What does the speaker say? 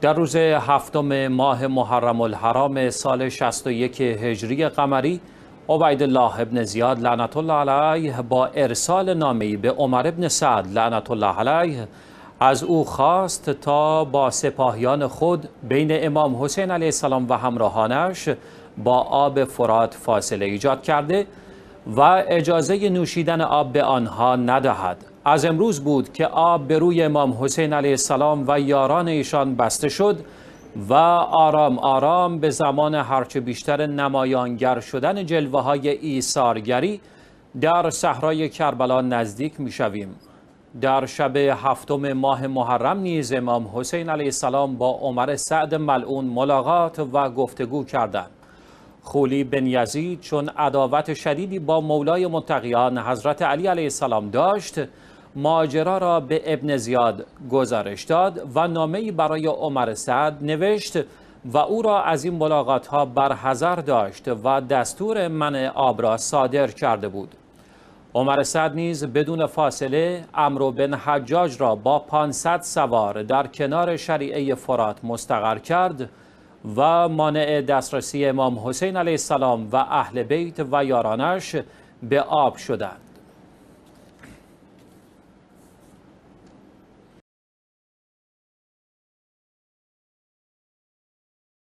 در روز هفتم ماه محرم الحرام سال 61 هجری قمری الله ابن زیاد لعنت الله علیه با ارسال نامی به عمر ابن سعد لعنت الله علیه از او خواست تا با سپاهیان خود بین امام حسین علیه السلام و همراهانش با آب فرات فاصله ایجاد کرده و اجازه نوشیدن آب به آنها ندهد از امروز بود که آب به روی امام حسین علیه السلام و یاران ایشان بسته شد و آرام آرام به زمان هرچه بیشتر نمایانگر شدن جلوه های ایسارگری در صحرای کربلا نزدیک می شویم. در شب هفتم ماه محرم نیز امام حسین علیه السلام با عمر سعد ملعون ملاقات و گفتگو کردند. خولی بن یزید چون عداوت شدیدی با مولای متقیان حضرت علی علیه السلام داشت ماجرا را به ابن زیاد گزارش داد و نامه‌ای برای عمر سعد نوشت و او را از این ملاقات ها برحضر داشت و دستور منع آب را صادر کرده بود عمر سعد نیز بدون فاصله امرو بن حجاج را با 500 سوار در کنار شریعه فرات مستقر کرد و مانع دسترسی امام حسین علیه السلام و اهل بیت و یارانش به آب شدند